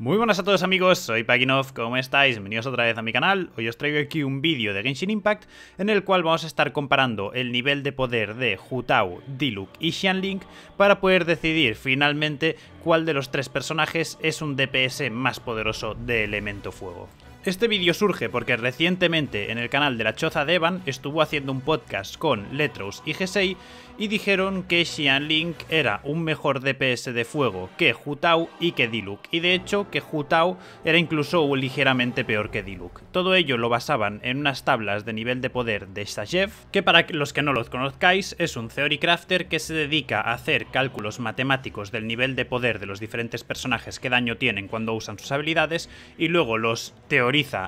Muy buenas a todos amigos, soy Paginov, ¿cómo estáis? Bienvenidos otra vez a mi canal. Hoy os traigo aquí un vídeo de Genshin Impact en el cual vamos a estar comparando el nivel de poder de Hu Tao, Diluc y Xianling para poder decidir finalmente cuál de los tres personajes es un DPS más poderoso de elemento fuego. Este vídeo surge porque recientemente en el canal de la Choza de Evan estuvo haciendo un podcast con Letros y g y dijeron que Xian Link era un mejor DPS de fuego que Tao y que Diluc, y de hecho que Tao era incluso ligeramente peor que Diluc. Todo ello lo basaban en unas tablas de nivel de poder de Shajev, que para los que no los conozcáis es un theory crafter que se dedica a hacer cálculos matemáticos del nivel de poder de los diferentes personajes que daño tienen cuando usan sus habilidades y luego los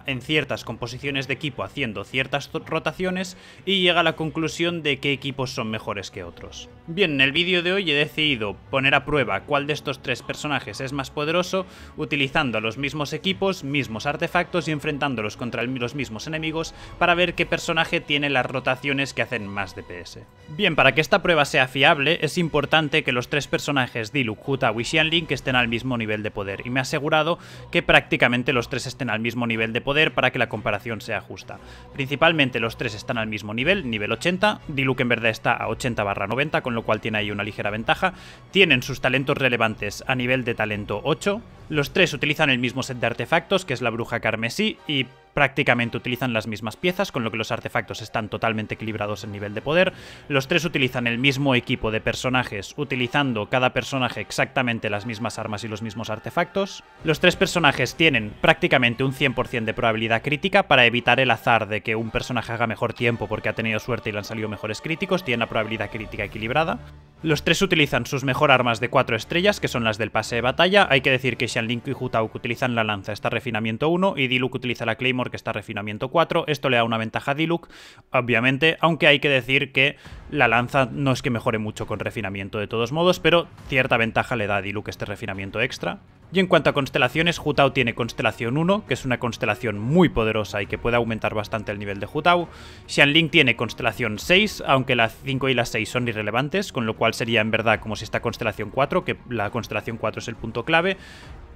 en ciertas composiciones de equipo haciendo ciertas rotaciones y llega a la conclusión de qué equipos son mejores que otros. Bien, en el vídeo de hoy he decidido poner a prueba cuál de estos tres personajes es más poderoso utilizando los mismos equipos, mismos artefactos y enfrentándolos contra los mismos enemigos para ver qué personaje tiene las rotaciones que hacen más DPS. Bien, para que esta prueba sea fiable es importante que los tres personajes Diluc, huta y link estén al mismo nivel de poder y me ha asegurado que prácticamente los tres estén al mismo nivel de poder para que la comparación sea justa. Principalmente los tres están al mismo nivel, nivel 80, Diluc en verdad está a 80 barra 90, con lo cual tiene ahí una ligera ventaja. Tienen sus talentos relevantes a nivel de talento 8, los tres utilizan el mismo set de artefactos, que es la bruja carmesí, y prácticamente utilizan las mismas piezas, con lo que los artefactos están totalmente equilibrados en nivel de poder. Los tres utilizan el mismo equipo de personajes, utilizando cada personaje exactamente las mismas armas y los mismos artefactos. Los tres personajes tienen prácticamente un 100% de probabilidad crítica para evitar el azar de que un personaje haga mejor tiempo porque ha tenido suerte y le han salido mejores críticos, tienen la probabilidad crítica equilibrada. Los tres utilizan sus mejor armas de cuatro estrellas, que son las del pase de batalla. Hay que decir que Shanlin y Hutauk utilizan la lanza, está refinamiento 1, y Diluc utiliza la Claymore, que está refinamiento 4. Esto le da una ventaja a Diluc, obviamente, aunque hay que decir que la lanza no es que mejore mucho con refinamiento de todos modos, pero cierta ventaja le da a Diluc este refinamiento extra. Y en cuanto a constelaciones, Jutao tiene Constelación 1, que es una constelación muy poderosa y que puede aumentar bastante el nivel de Jutao. Xianling tiene Constelación 6, aunque la 5 y la 6 son irrelevantes, con lo cual sería en verdad como si está Constelación 4, que la Constelación 4 es el punto clave.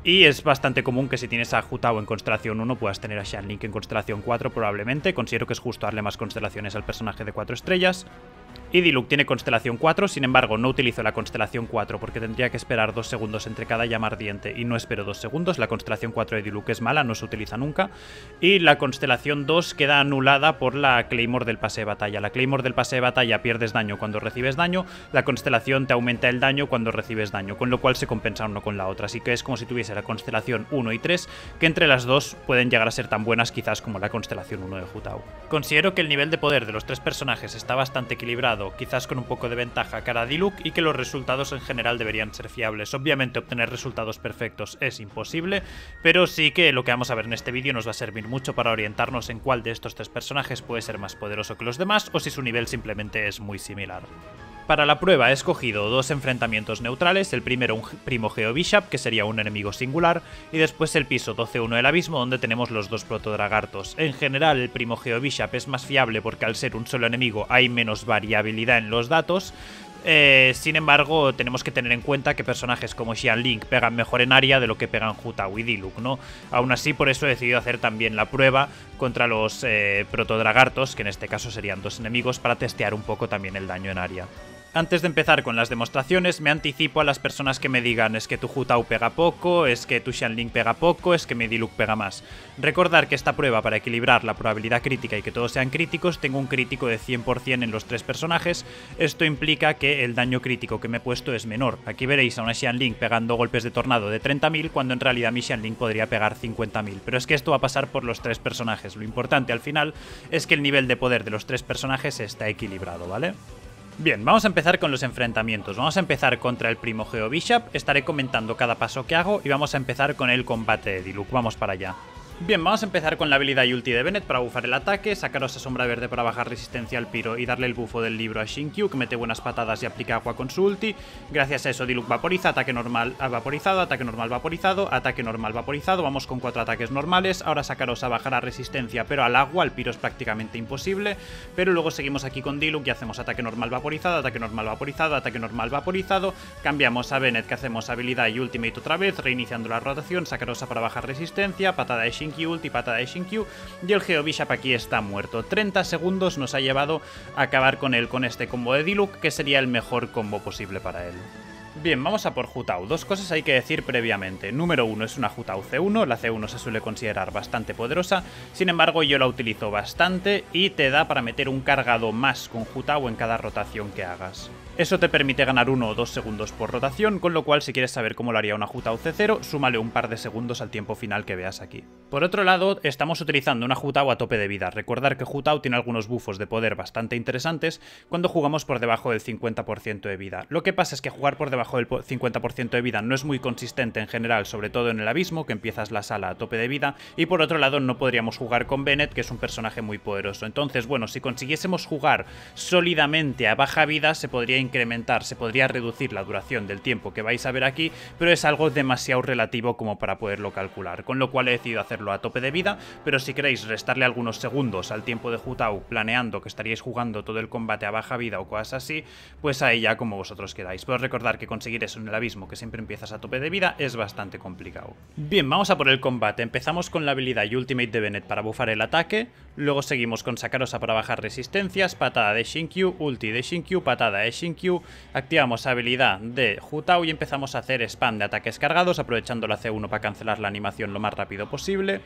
Y es bastante común que si tienes a Jutao en Constelación 1 puedas tener a Link en Constelación 4 probablemente. Considero que es justo darle más constelaciones al personaje de 4 estrellas. Y tiene constelación 4, sin embargo no utilizo la constelación 4 porque tendría que esperar 2 segundos entre cada llama ardiente y no espero 2 segundos. La constelación 4 de Diluc es mala, no se utiliza nunca. Y la constelación 2 queda anulada por la Claymore del pase de batalla. La Claymore del pase de batalla pierdes daño cuando recibes daño, la constelación te aumenta el daño cuando recibes daño, con lo cual se compensa uno con la otra. Así que es como si tuviese la constelación 1 y 3, que entre las dos pueden llegar a ser tan buenas quizás como la constelación 1 de Jutao. Considero que el nivel de poder de los tres personajes está bastante equilibrado quizás con un poco de ventaja cara a Diluc y que los resultados en general deberían ser fiables. Obviamente obtener resultados perfectos es imposible, pero sí que lo que vamos a ver en este vídeo nos va a servir mucho para orientarnos en cuál de estos tres personajes puede ser más poderoso que los demás o si su nivel simplemente es muy similar. Para la prueba he escogido dos enfrentamientos neutrales, el primero un primo Geo Bishop, que sería un enemigo singular, y después el piso 12-1 del abismo, donde tenemos los dos protodragartos. En general, el primo Geo Bishop es más fiable porque al ser un solo enemigo hay menos variabilidad en los datos, eh, sin embargo, tenemos que tener en cuenta que personajes como Xian Link pegan mejor en área de lo que pegan juta y Diluc, ¿no? Aún así, por eso he decidido hacer también la prueba contra los eh, protodragartos, que en este caso serían dos enemigos, para testear un poco también el daño en área. Antes de empezar con las demostraciones, me anticipo a las personas que me digan es que tu Hutao pega poco, es que tu Xianling pega poco, es que mi Diluc pega más. Recordar que esta prueba para equilibrar la probabilidad crítica y que todos sean críticos, tengo un crítico de 100% en los tres personajes, esto implica que el daño crítico que me he puesto es menor. Aquí veréis a una Xianling pegando golpes de tornado de 30.000 cuando en realidad mi Xianling podría pegar 50.000, pero es que esto va a pasar por los tres personajes, lo importante al final es que el nivel de poder de los tres personajes está equilibrado, ¿vale? Bien, vamos a empezar con los enfrentamientos. Vamos a empezar contra el primo Geo Bishop. Estaré comentando cada paso que hago y vamos a empezar con el combate de Diluc. Vamos para allá. Bien, vamos a empezar con la habilidad y ulti de Bennett para bufar el ataque, sacaros a Sombra Verde para bajar resistencia al piro y darle el bufo del libro a Shinkyu que mete buenas patadas y aplica agua con su ulti. Gracias a eso Diluc vaporiza, ataque normal ah, vaporizado, ataque normal vaporizado, ataque normal vaporizado, vamos con cuatro ataques normales. Ahora sacaros a bajar a resistencia pero al agua, al piro es prácticamente imposible, pero luego seguimos aquí con Diluc y hacemos ataque normal vaporizado, ataque normal vaporizado, ataque normal vaporizado. Cambiamos a Bennett que hacemos habilidad y ultimate otra vez, reiniciando la rotación, sacaros a para bajar resistencia, patada de Shinkyu de Shinkyu, y el Geo Bishop aquí está muerto. 30 segundos nos ha llevado a acabar con él con este combo de Diluc, que sería el mejor combo posible para él. Bien, vamos a por Hutao. Dos cosas hay que decir previamente. Número uno, es una Hutao C1. La C1 se suele considerar bastante poderosa. Sin embargo, yo la utilizo bastante y te da para meter un cargado más con Hutao en cada rotación que hagas. Eso te permite ganar 1 o 2 segundos por rotación, con lo cual si quieres saber cómo lo haría una juta c 0 súmale un par de segundos al tiempo final que veas aquí. Por otro lado, estamos utilizando una Jutao a tope de vida. Recordar que Jutao tiene algunos bufos de poder bastante interesantes cuando jugamos por debajo del 50% de vida. Lo que pasa es que jugar por debajo del 50% de vida no es muy consistente en general, sobre todo en el abismo, que empiezas la sala a tope de vida, y por otro lado no podríamos jugar con Bennett, que es un personaje muy poderoso. Entonces, bueno, si consiguiésemos jugar sólidamente a baja vida, se podría incrementar, se podría reducir la duración del tiempo que vais a ver aquí, pero es algo demasiado relativo como para poderlo calcular, con lo cual he decidido hacerlo a tope de vida, pero si queréis restarle algunos segundos al tiempo de Jutau planeando que estaríais jugando todo el combate a baja vida o cosas así, pues ahí ya como vosotros queráis. Pero recordar que conseguir eso en el abismo, que siempre empiezas a tope de vida, es bastante complicado. Bien, vamos a por el combate. Empezamos con la habilidad Ultimate de Bennett para bufar el ataque, Luego seguimos con Sakarosa para bajar resistencias, patada de Shinkyu, ulti de Shinkyu, patada de Shinkyu. Activamos habilidad de Jutao y empezamos a hacer spam de ataques cargados, aprovechando la C1 para cancelar la animación lo más rápido posible.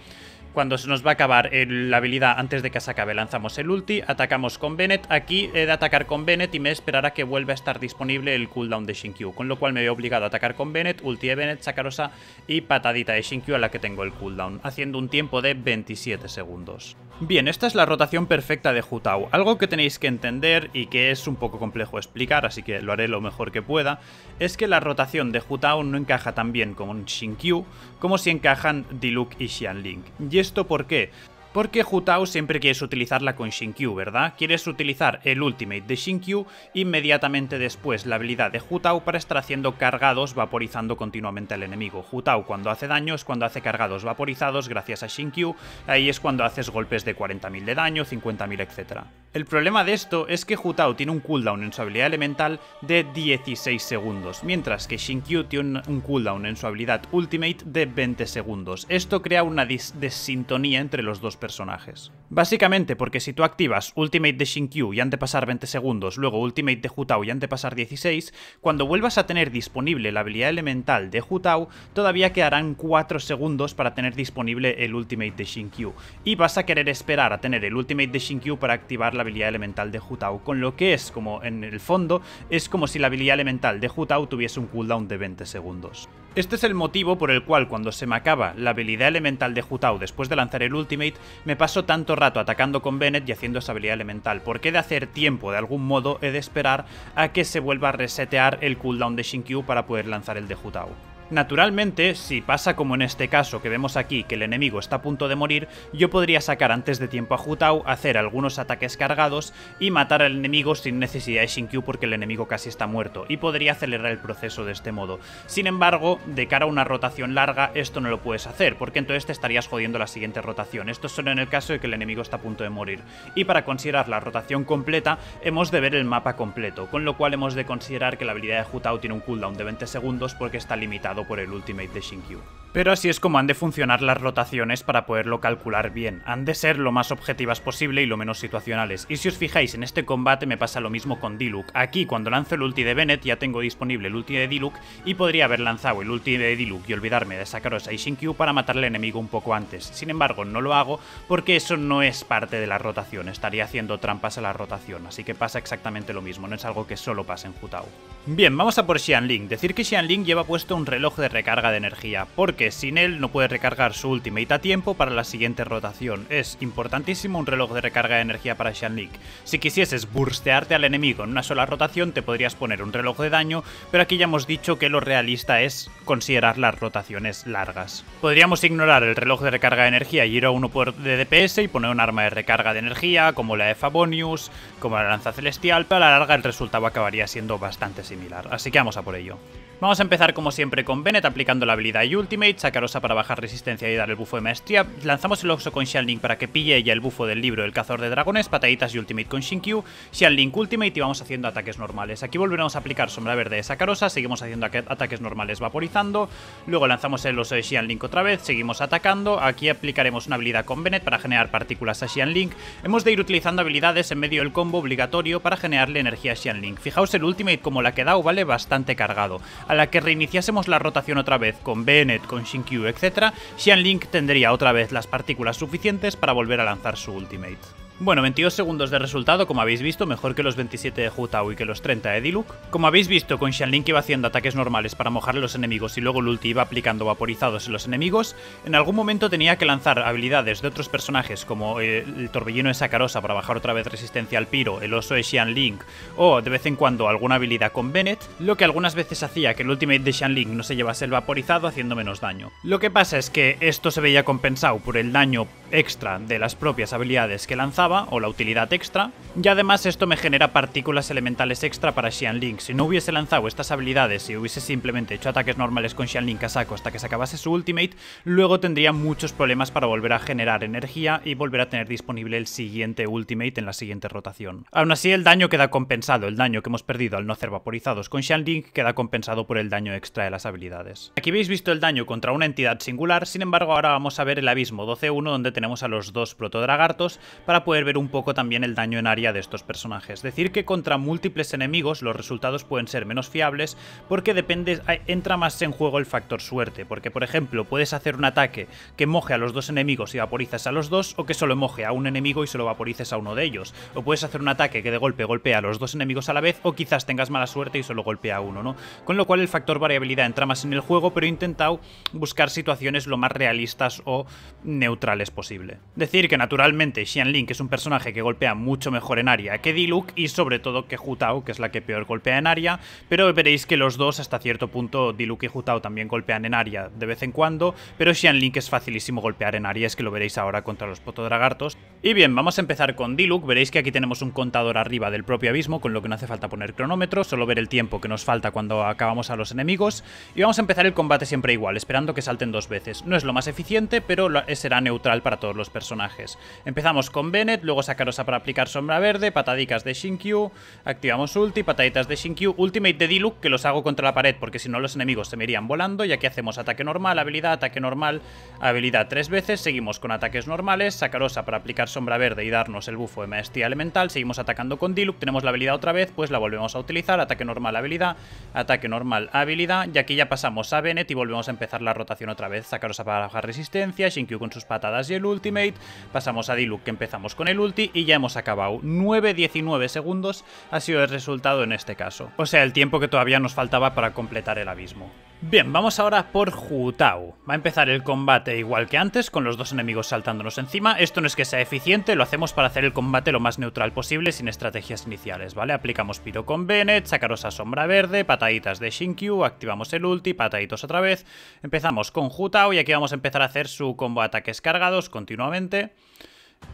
Cuando se nos va a acabar la habilidad antes de que se acabe lanzamos el ulti, atacamos con Bennett. Aquí he de atacar con Bennett y me esperará que vuelva a estar disponible el cooldown de Shinkyu, con lo cual me veo obligado a atacar con Bennett, ulti de Bennett, Sakarosa y patadita de Shinkyu a la que tengo el cooldown, haciendo un tiempo de 27 segundos. Bien, esta es la rotación perfecta de Jutao, algo que tenéis que entender y que es un poco complejo explicar, así que lo haré lo mejor que pueda, es que la rotación de Hutao no encaja tan bien con Shinkyu como si encajan Diluc y Xianling. ¿Y esto por qué? Porque Hutao siempre quieres utilizarla con Shinkyu, ¿verdad? Quieres utilizar el ultimate de Shinkyu, inmediatamente después la habilidad de Tao para estar haciendo cargados vaporizando continuamente al enemigo. Hutao cuando hace daño es cuando hace cargados vaporizados gracias a Shinkyu, ahí es cuando haces golpes de 40.000 de daño, 50.000, etc. El problema de esto es que Tao tiene un cooldown en su habilidad elemental de 16 segundos, mientras que Shinkyu tiene un cooldown en su habilidad ultimate de 20 segundos. Esto crea una desintonía entre los dos personajes. Básicamente porque si tú activas Ultimate de Shinkyu y de pasar 20 segundos, luego Ultimate de Jutao y de pasar 16, cuando vuelvas a tener disponible la habilidad elemental de Jutao, todavía quedarán 4 segundos para tener disponible el Ultimate de Shinkyu, y vas a querer esperar a tener el Ultimate de Shinkyu para activar la habilidad elemental de Jutao, con lo que es como en el fondo, es como si la habilidad elemental de Jutao tuviese un cooldown de 20 segundos. Este es el motivo por el cual cuando se me acaba la habilidad elemental de Jutao después de lanzar el ultimate, me paso tanto rato atacando con Bennett y haciendo esa habilidad elemental, porque he de hacer tiempo de algún modo, he de esperar a que se vuelva a resetear el cooldown de Shinkyu para poder lanzar el de Jutao. Naturalmente, si pasa como en este caso que vemos aquí que el enemigo está a punto de morir, yo podría sacar antes de tiempo a Hutao, hacer algunos ataques cargados y matar al enemigo sin necesidad de Shinkyu porque el enemigo casi está muerto, y podría acelerar el proceso de este modo. Sin embargo, de cara a una rotación larga, esto no lo puedes hacer, porque entonces te estarías jodiendo la siguiente rotación. Esto solo en el caso de que el enemigo está a punto de morir. Y para considerar la rotación completa, hemos de ver el mapa completo, con lo cual hemos de considerar que la habilidad de Hutao tiene un cooldown de 20 segundos porque está limitado por el Ultimate de Shinkyu. Pero así es como han de funcionar las rotaciones para poderlo calcular bien. Han de ser lo más objetivas posible y lo menos situacionales. Y si os fijáis, en este combate me pasa lo mismo con Diluc. Aquí, cuando lanzo el ulti de Bennett, ya tengo disponible el ulti de Diluc y podría haber lanzado el ulti de Diluc y olvidarme de sacaros a Ishinkyu para matar al enemigo un poco antes. Sin embargo, no lo hago porque eso no es parte de la rotación. Estaría haciendo trampas a la rotación. Así que pasa exactamente lo mismo. No es algo que solo pase en Jutao. Bien, vamos a por Xianling. Decir que Ling lleva puesto un reloj de recarga de energía, porque sin él no puede recargar su ultimate a tiempo para la siguiente rotación. Es importantísimo un reloj de recarga de energía para Shanlik. Si quisieses burstearte al enemigo en una sola rotación, te podrías poner un reloj de daño, pero aquí ya hemos dicho que lo realista es considerar las rotaciones largas. Podríamos ignorar el reloj de recarga de energía y ir a uno por de DPS y poner un arma de recarga de energía, como la de Fabonius, como la lanza celestial, pero a la larga el resultado acabaría siendo bastante similar, así que vamos a por ello. Vamos a empezar como siempre con Bennett aplicando la habilidad y Ultimate, Sacarosa para bajar resistencia y dar el bufo de maestría, lanzamos el Oxo con Xianling para que pille ella el bufo del libro del cazador de dragones, pataditas y Ultimate con Shinkyu, Xianling Ultimate y vamos haciendo ataques normales. Aquí volveremos a aplicar Sombra Verde de Sacarosa, seguimos haciendo ataques normales vaporizando, luego lanzamos el Oso de Xianling otra vez, seguimos atacando, aquí aplicaremos una habilidad con Bennett para generar partículas a Xianling, hemos de ir utilizando habilidades en medio del combo obligatorio para generarle energía a Xianling. Fijaos el Ultimate como la ha quedado, ¿vale? Bastante cargado a la que reiniciásemos la rotación otra vez con Bennett, con Shinkyu, etc., Link tendría otra vez las partículas suficientes para volver a lanzar su ultimate. Bueno, 22 segundos de resultado, como habéis visto, mejor que los 27 de Hutao y que los 30 de Diluc. Como habéis visto, con Xianling que iba haciendo ataques normales para mojar los enemigos y luego el ulti iba aplicando vaporizados en los enemigos, en algún momento tenía que lanzar habilidades de otros personajes como eh, el torbellino de Sakarosa para bajar otra vez resistencia al piro, el oso de Ling, o de vez en cuando alguna habilidad con Bennett, lo que algunas veces hacía que el ultimate de Shanling no se llevase el vaporizado haciendo menos daño. Lo que pasa es que esto se veía compensado por el daño extra de las propias habilidades que lanzaba o la utilidad extra, y además esto me genera partículas elementales extra para Link. Si no hubiese lanzado estas habilidades y hubiese simplemente hecho ataques normales con Link a saco hasta que se acabase su ultimate, luego tendría muchos problemas para volver a generar energía y volver a tener disponible el siguiente ultimate en la siguiente rotación. Aún así el daño queda compensado, el daño que hemos perdido al no ser vaporizados con Link queda compensado por el daño extra de las habilidades. Aquí habéis visto el daño contra una entidad singular, sin embargo ahora vamos a ver el abismo 12-1 donde tenemos a los dos protodragartos para poder ver un poco también el daño en área de estos personajes. Decir que contra múltiples enemigos los resultados pueden ser menos fiables porque depende, entra más en juego el factor suerte, porque por ejemplo puedes hacer un ataque que moje a los dos enemigos y vaporizas a los dos, o que solo moje a un enemigo y solo vaporices a uno de ellos, o puedes hacer un ataque que de golpe golpea a los dos enemigos a la vez, o quizás tengas mala suerte y solo golpea a uno, ¿no? Con lo cual el factor variabilidad entra más en el juego, pero he intentado buscar situaciones lo más realistas o neutrales posible. Decir que naturalmente Xian que es un personaje que golpea mucho mejor en área que Diluc y sobre todo que Jutao, que es la que peor golpea en área, pero veréis que los dos hasta cierto punto, Diluc y Jutao también golpean en área de vez en cuando, pero Xianlin Link es facilísimo golpear en área, es que lo veréis ahora contra los potodragartos. Y bien, vamos a empezar con Diluc, veréis que aquí tenemos un contador arriba del propio abismo, con lo que no hace falta poner cronómetro, solo ver el tiempo que nos falta cuando acabamos a los enemigos, y vamos a empezar el combate siempre igual, esperando que salten dos veces. No es lo más eficiente, pero será neutral para todos los personajes. Empezamos con Bennett, luego sacarosa para aplicar sombra verde, patadicas de Shinkyu, activamos ulti, pataditas de Shinkyu, ultimate de Diluc, que los hago contra la pared porque si no los enemigos se me irían volando, y aquí hacemos ataque normal, habilidad, ataque normal, habilidad tres veces, seguimos con ataques normales, Sacarosa para aplicar sombra verde y darnos el bufo de maestría elemental, seguimos atacando con Diluc, tenemos la habilidad otra vez, pues la volvemos a utilizar, ataque normal, habilidad, ataque normal, habilidad, y aquí ya pasamos a Bennett y volvemos a empezar la rotación otra vez, Sacarosa para bajar resistencia, Shinkyu con sus patadas y el ultimate, pasamos a Diluc que empezamos con el ulti y ya hemos acabado. 9-19 segundos ha sido el resultado en este caso. O sea, el tiempo que todavía nos faltaba para completar el abismo. Bien, vamos ahora por Jutao. Va a empezar el combate igual que antes, con los dos enemigos saltándonos encima. Esto no es que sea eficiente, lo hacemos para hacer el combate lo más neutral posible sin estrategias iniciales, ¿vale? Aplicamos Piro con Bennett, sacaros a Sombra Verde, pataditas de Shinkyu, activamos el ulti, pataditos otra vez. Empezamos con Jutao y aquí vamos a empezar a hacer su combo ataques cargados continuamente.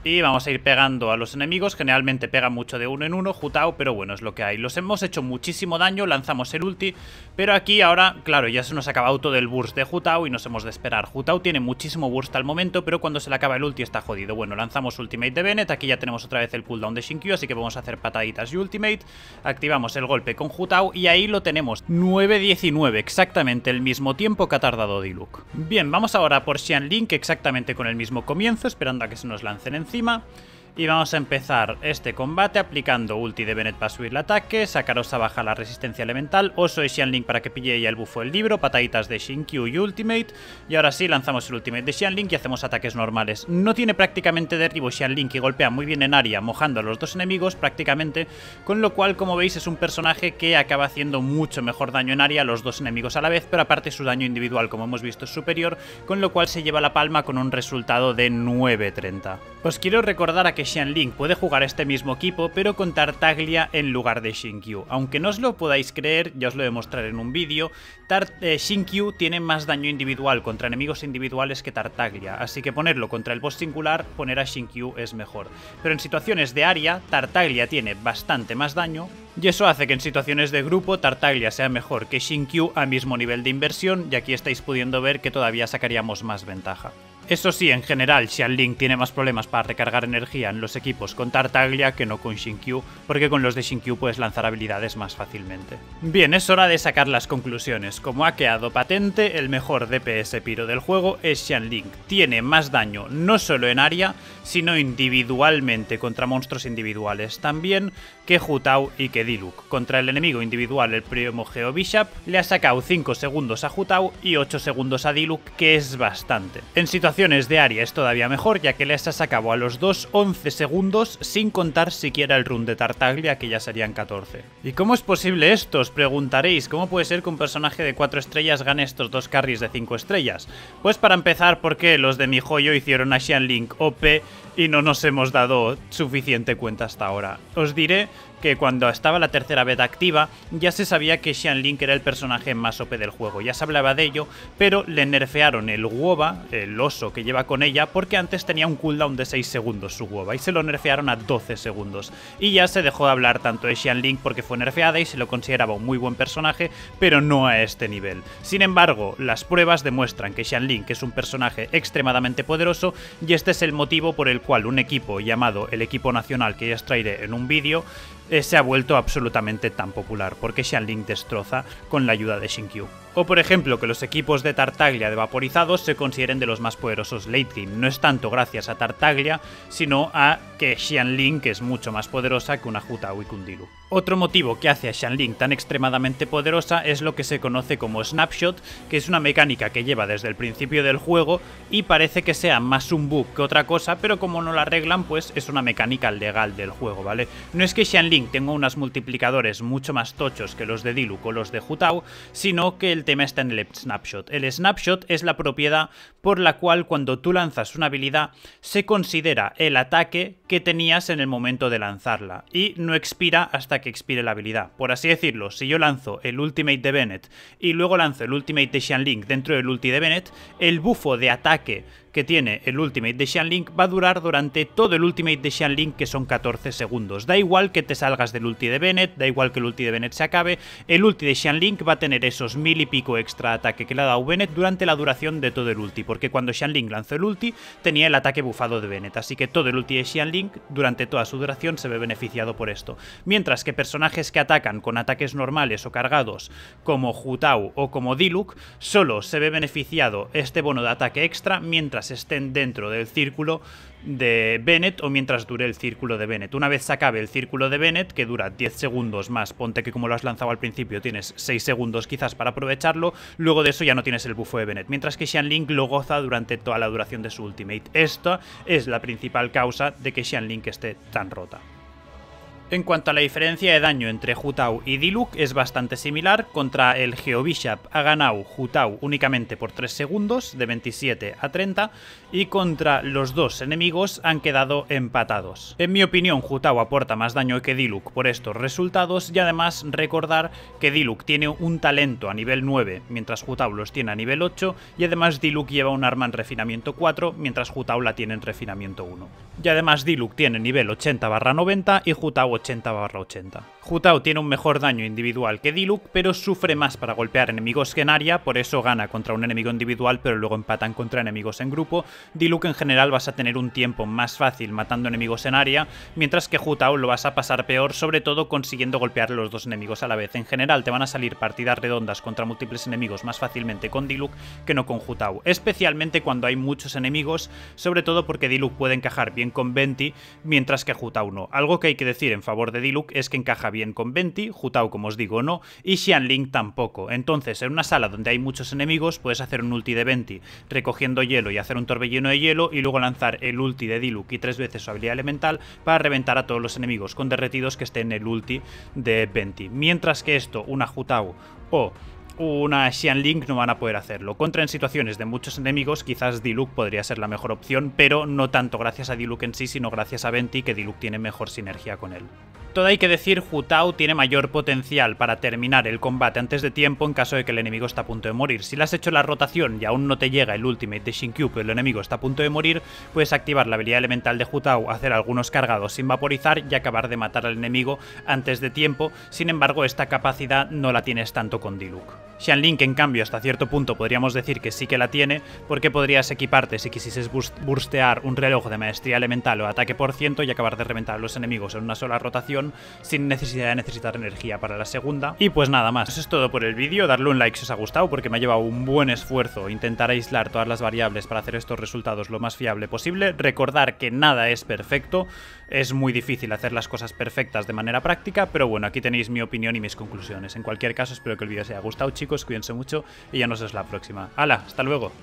Y vamos a ir pegando a los enemigos, generalmente pega mucho de uno en uno, jutao, pero bueno, es lo que hay. Los hemos hecho muchísimo daño, lanzamos el ulti, pero aquí ahora, claro, ya se nos acaba todo el burst de jutao y nos hemos de esperar. Jutao tiene muchísimo burst al momento, pero cuando se le acaba el ulti está jodido. Bueno, lanzamos ultimate de Bennett, aquí ya tenemos otra vez el cooldown de Shinkyu, así que vamos a hacer pataditas y ultimate. Activamos el golpe con jutao y ahí lo tenemos, 9-19, exactamente el mismo tiempo que ha tardado Diluc. Bien, vamos ahora por Xianlin, Link, exactamente con el mismo comienzo, esperando a que se nos lancen encima y vamos a empezar este combate aplicando ulti de Bennett para subir el ataque, sacarosa baja la resistencia elemental, Oso y Xianling para que pille ya el bufo del libro, pataditas de Xinqiu y Ultimate. Y ahora sí, lanzamos el Ultimate de Xianling y hacemos ataques normales. No tiene prácticamente derribo Xianling y golpea muy bien en área, mojando a los dos enemigos prácticamente, con lo cual como veis es un personaje que acaba haciendo mucho mejor daño en área a los dos enemigos a la vez, pero aparte su daño individual como hemos visto es superior, con lo cual se lleva la palma con un resultado de 9.30. Os quiero recordar a que que Xianling puede jugar este mismo equipo pero con Tartaglia en lugar de Xingqiu, Aunque no os lo podáis creer, ya os lo demostraré en un vídeo, eh, tiene más daño individual contra enemigos individuales que Tartaglia, así que ponerlo contra el boss singular, poner a Xingqiu es mejor. Pero en situaciones de área, Tartaglia tiene bastante más daño, y eso hace que en situaciones de grupo Tartaglia sea mejor que Xingqiu a mismo nivel de inversión y aquí estáis pudiendo ver que todavía sacaríamos más ventaja. Eso sí, en general, Xianling tiene más problemas para recargar energía en los equipos con Tartaglia que no con Shinkyu, porque con los de Shinkyu puedes lanzar habilidades más fácilmente. Bien, es hora de sacar las conclusiones. Como ha quedado patente, el mejor DPS piro del juego es Xianling. Tiene más daño no solo en área, sino individualmente contra monstruos individuales. También que Jutao y que Diluc. Contra el enemigo individual, el primo Geo Bishop, le ha sacado 5 segundos a Jutao y 8 segundos a Diluc, que es bastante. En situación de Aria es todavía mejor, ya que le acabó a los 11 segundos sin contar siquiera el run de Tartaglia, que ya serían 14. ¿Y cómo es posible esto? Os preguntaréis, ¿cómo puede ser que un personaje de 4 estrellas gane estos dos carries de 5 estrellas? Pues para empezar, porque los de mi joyo hicieron a Link OP y no nos hemos dado suficiente cuenta hasta ahora. Os diré que cuando estaba la tercera vez activa ya se sabía que Xian Link era el personaje más OP del juego, ya se hablaba de ello, pero le nerfearon el Woba, el oso que lleva con ella, porque antes tenía un cooldown de 6 segundos su Woba y se lo nerfearon a 12 segundos. Y ya se dejó de hablar tanto de Xian Link porque fue nerfeada y se lo consideraba un muy buen personaje, pero no a este nivel. Sin embargo, las pruebas demuestran que Xian Link es un personaje extremadamente poderoso y este es el motivo por el cual un equipo llamado el equipo nacional que ya os traeré en un vídeo ese eh, se ha vuelto absolutamente tan popular, porque link destroza con la ayuda de Shinkyu. O por ejemplo, que los equipos de Tartaglia de vaporizados se consideren de los más poderosos late game. No es tanto gracias a Tartaglia, sino a que Xianling, que es mucho más poderosa que una Juta Kundilu. Otro motivo que hace a Xianling tan extremadamente poderosa es lo que se conoce como Snapshot, que es una mecánica que lleva desde el principio del juego y parece que sea más un bug que otra cosa, pero como no la arreglan, pues es una mecánica legal del juego, ¿vale? No es que Xianling tenga unos multiplicadores mucho más tochos que los de Dilu o los de Jutao, sino que el tema está en el snapshot. El snapshot es la propiedad por la cual cuando tú lanzas una habilidad se considera el ataque que tenías en el momento de lanzarla y no expira hasta que expire la habilidad. Por así decirlo, si yo lanzo el ultimate de Bennett y luego lanzo el ultimate de Link dentro del ulti de Bennett, el bufo de ataque que tiene el Ultimate de Shan Link va a durar durante todo el Ultimate de Shan Link, que son 14 segundos. Da igual que te salgas del ulti de Bennett, da igual que el ulti de Bennett se acabe, el ulti de Shan Link va a tener esos mil y pico extra ataque que le ha dado Bennett durante la duración de todo el ulti, porque cuando Shan Link lanzó el ulti tenía el ataque bufado de Bennett, así que todo el ulti de Shan Link durante toda su duración se ve beneficiado por esto. Mientras que personajes que atacan con ataques normales o cargados, como Tao o como Diluc, solo se ve beneficiado este bono de ataque extra, mientras estén dentro del círculo de Bennett o mientras dure el círculo de Bennett. Una vez se acabe el círculo de Bennett, que dura 10 segundos más, ponte que como lo has lanzado al principio tienes 6 segundos quizás para aprovecharlo, luego de eso ya no tienes el bufo de Bennett, mientras que Link lo goza durante toda la duración de su ultimate. Esta es la principal causa de que Link esté tan rota. En cuanto a la diferencia de daño entre Jutau y Diluc es bastante similar, contra el Bishop ha ganado Jutau únicamente por 3 segundos, de 27 a 30, y contra los dos enemigos han quedado empatados. En mi opinión Jutau aporta más daño que Diluc por estos resultados y además recordar que Diluc tiene un talento a nivel 9 mientras Jutau los tiene a nivel 8 y además Diluc lleva un arma en refinamiento 4 mientras Jutau la tiene en refinamiento 1. Y además Diluc tiene nivel 80 barra 90 y Hutao 80 barra 80. Jutao tiene un mejor daño individual que Diluc, pero sufre más para golpear enemigos que en área, por eso gana contra un enemigo individual, pero luego empatan contra enemigos en grupo. Diluc en general vas a tener un tiempo más fácil matando enemigos en área, mientras que Jutao lo vas a pasar peor, sobre todo consiguiendo golpear los dos enemigos a la vez. En general te van a salir partidas redondas contra múltiples enemigos más fácilmente con Diluc que no con Jutao, especialmente cuando hay muchos enemigos, sobre todo porque Diluc puede encajar bien con Venti, mientras que Jutao no. Algo que hay que decir en favor de Diluc es que encaja bien con Venti, Jutao como os digo no, y Xianling tampoco. Entonces, en una sala donde hay muchos enemigos puedes hacer un ulti de Venti recogiendo hielo y hacer un torbellino de hielo y luego lanzar el ulti de Diluc y tres veces su habilidad elemental para reventar a todos los enemigos con derretidos que estén en el ulti de Venti. Mientras que esto, una Jutao o una Xian Link no van a poder hacerlo. Contra en situaciones de muchos enemigos, quizás Diluc podría ser la mejor opción, pero no tanto gracias a Diluc en sí, sino gracias a Venti, que Diluc tiene mejor sinergia con él. Todo hay que decir, Tao tiene mayor potencial para terminar el combate antes de tiempo en caso de que el enemigo está a punto de morir. Si le has hecho la rotación y aún no te llega el ultimate de Xinqiu, pero el enemigo está a punto de morir, puedes activar la habilidad elemental de Tao, hacer algunos cargados sin vaporizar y acabar de matar al enemigo antes de tiempo, sin embargo esta capacidad no la tienes tanto con Diluc. Shanlin, Link, en cambio hasta cierto punto podríamos decir que sí que la tiene, porque podrías equiparte si quisieses burstear un reloj de maestría elemental o ataque por ciento y acabar de reventar a los enemigos en una sola rotación sin necesidad de necesitar energía para la segunda. Y pues nada más, eso es todo por el vídeo, darle un like si os ha gustado porque me ha llevado un buen esfuerzo intentar aislar todas las variables para hacer estos resultados lo más fiable posible, recordar que nada es perfecto, es muy difícil hacer las cosas perfectas de manera práctica, pero bueno, aquí tenéis mi opinión y mis conclusiones. En cualquier caso, espero que el vídeo os haya gustado, chicos, cuídense mucho y ya nos vemos la próxima. ¡Hala! ¡Hasta luego!